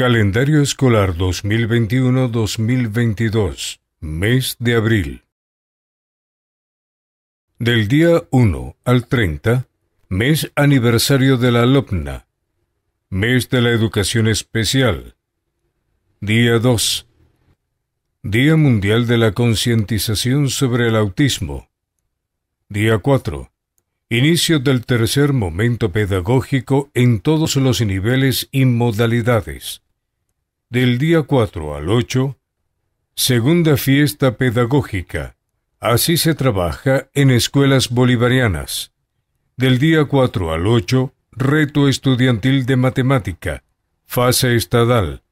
Calendario escolar 2021-2022, mes de abril. Del día 1 al 30, mes aniversario de la LOPNA, mes de la educación especial. Día 2. Día Mundial de la Concientización sobre el Autismo. Día 4. Inicio del tercer momento pedagógico en todos los niveles y modalidades. Del día 4 al 8, segunda fiesta pedagógica. Así se trabaja en escuelas bolivarianas. Del día 4 al 8, reto estudiantil de matemática, fase estadal.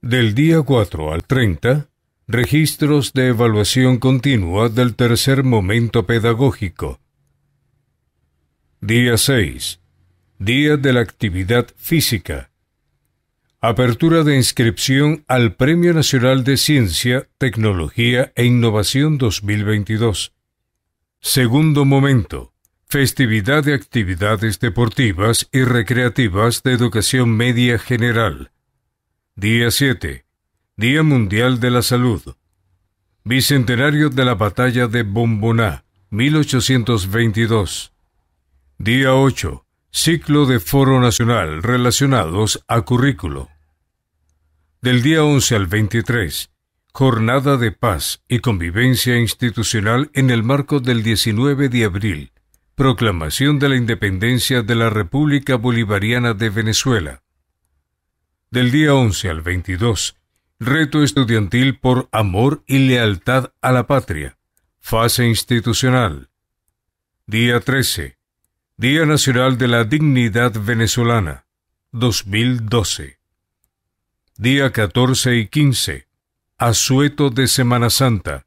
Del día 4 al 30, registros de evaluación continua del tercer momento pedagógico. Día 6. Día de la actividad física. Apertura de inscripción al Premio Nacional de Ciencia, Tecnología e Innovación 2022. Segundo momento. Festividad de actividades deportivas y recreativas de educación media general. Día 7. Día Mundial de la Salud. Bicentenario de la Batalla de Bomboná, 1822. Día 8. Ciclo de Foro Nacional relacionados a currículo. Del día 11 al 23, Jornada de Paz y Convivencia Institucional en el marco del 19 de abril, Proclamación de la Independencia de la República Bolivariana de Venezuela. Del día 11 al 22, Reto Estudiantil por Amor y Lealtad a la Patria, Fase Institucional. Día 13, Día Nacional de la Dignidad Venezolana, 2012. Día 14 y 15. Asueto de Semana Santa.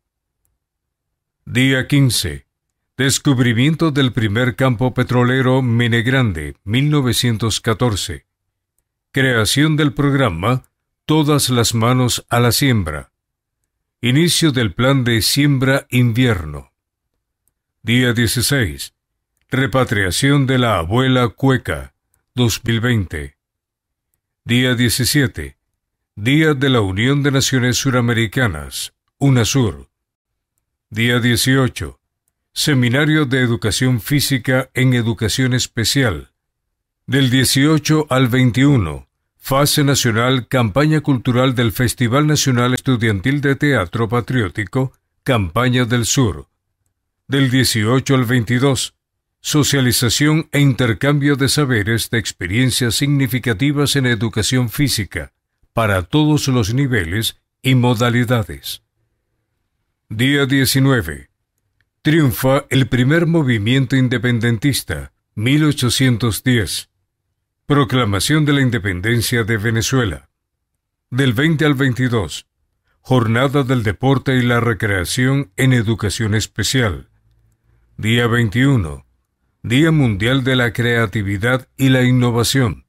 Día 15. Descubrimiento del primer campo petrolero Minegrande, 1914. Creación del programa Todas las manos a la siembra. Inicio del plan de siembra-invierno. Día 16. Repatriación de la abuela cueca, 2020. Día 17. Día de la Unión de Naciones Suramericanas, UNASUR. Día 18. Seminario de Educación Física en Educación Especial. Del 18 al 21. Fase Nacional Campaña Cultural del Festival Nacional Estudiantil de Teatro Patriótico, Campaña del Sur. Del 18 al 22. Socialización e intercambio de saberes de experiencias significativas en educación física para todos los niveles y modalidades. Día 19. Triunfa el primer movimiento independentista, 1810. Proclamación de la Independencia de Venezuela. Del 20 al 22. Jornada del Deporte y la Recreación en Educación Especial. Día 21. Día Mundial de la Creatividad y la Innovación.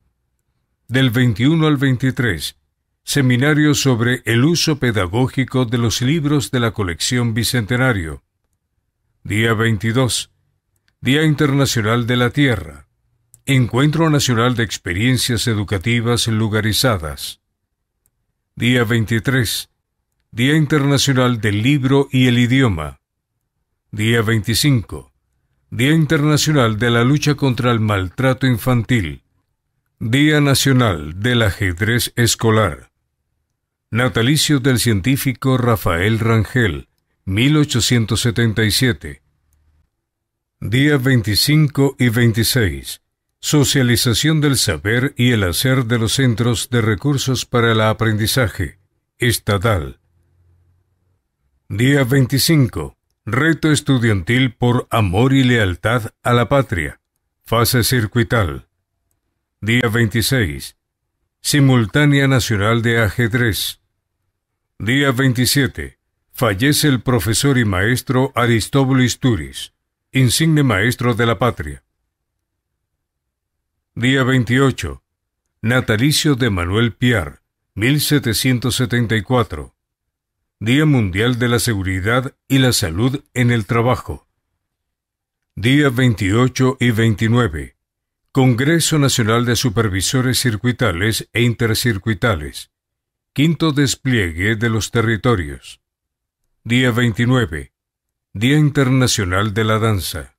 Del 21 al 23, Seminario sobre el uso pedagógico de los libros de la colección Bicentenario. Día 22, Día Internacional de la Tierra. Encuentro Nacional de Experiencias Educativas Lugarizadas. Día 23, Día Internacional del Libro y el Idioma. Día 25, Día Internacional de la Lucha contra el Maltrato Infantil, Día Nacional del Ajedrez Escolar, Natalicio del científico Rafael Rangel, 1877, Día 25 y 26, Socialización del saber y el hacer de los centros de recursos para el aprendizaje, estatal. Día 25. Reto estudiantil por amor y lealtad a la patria. Fase circuital. Día 26. Simultánea Nacional de Ajedrez. Día 27. Fallece el profesor y maestro Aristóbulo turis insigne maestro de la patria. Día 28. Natalicio de Manuel Piar, 1774. Día Mundial de la Seguridad y la Salud en el Trabajo. Día 28 y 29. Congreso Nacional de Supervisores Circuitales e Intercircuitales. Quinto despliegue de los territorios. Día 29. Día Internacional de la Danza.